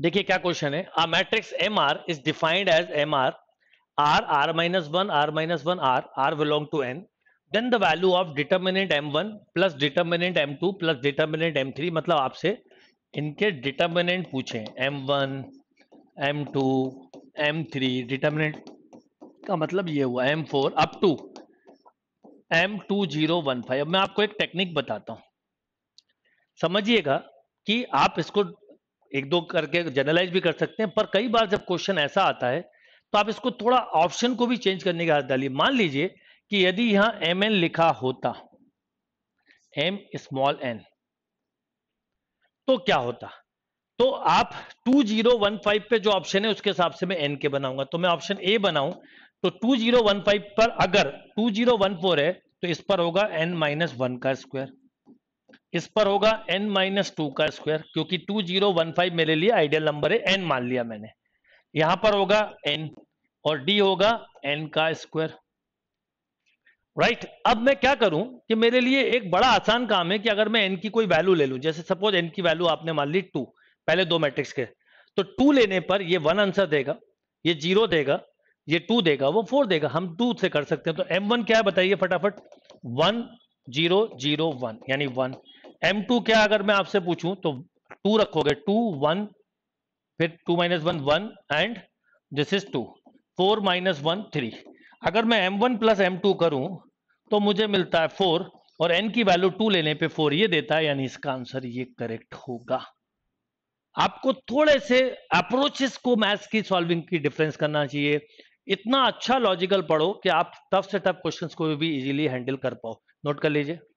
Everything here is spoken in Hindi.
देखिए क्या क्वेश्चन है a matrix M R is defined as M R R R minus one R minus one R R belong to N then the value of determinant M one plus determinant M two plus determinant M three मतलब आपसे इनके डिटर्मिनेंट पूछे M one M two M three determinant का मतलब ये हुआ M four up to M two zero one five अब मैं आपको एक टेक्निक बताता हूं समझिएगा कि आप इसको एक दो करके जनरलाइज भी कर सकते हैं पर कई बार जब क्वेश्चन ऐसा आता है तो आप इसको थोड़ा ऑप्शन को भी चेंज करने की आदत डालिए मान लीजिए कि यदि यहां एम एन लिखा होता एम स्मॉल एन तो क्या होता तो आप 2015 पे जो ऑप्शन है उसके हिसाब से मैं एन के बनाऊंगा तो मैं ऑप्शन ए बनाऊं तो 2015 पर अगर 2014 है तो इस पर होगा एन माइनस वन का स्क्वायर इस पर होगा एन माइनस टू का स्क्वायर क्योंकि टू जीरो वन फाइव मेरे लिए आइडियल नंबर है एन मान लिया मैंने यहां पर होगा एन और डी होगा एन का स्क्वायर राइट right? अब मैं क्या करूं कि मेरे लिए एक बड़ा आसान काम है कि अगर मैं एन की कोई वैल्यू ले लूं जैसे सपोज एन की वैल्यू आपने मान ली टू पहले दो मैट्रिक्स के तो टू लेने पर ये वन आंसर देगा ये जीरो देगा ये टू देगा वो फोर देगा हम टू से कर सकते हैं तो एम वन क्या है बताइए फटाफट वन जीरो जीरो वन यानी वन एम टू क्या अगर मैं आपसे पूछूं तो टू रखोगे टू वन फिर two minus one one and this is two four minus one three अगर मैं M one plus M two करूं तो मुझे मिलता है फोर और एन की वैल्यू टू लेने पे फोर ये देता है यानी इसका आंसर ये करेक्ट होगा आपको थोड़े से अप्रोचेस को मैथ्स की सॉल्विंग की डिफरेंस करना चाहिए इतना अच्छा लॉजिकल पढ़ो कि आप टफ से टफ क्वेश्चंस को भी इजीली हैंडल कर पाओ नोट कर लीजिए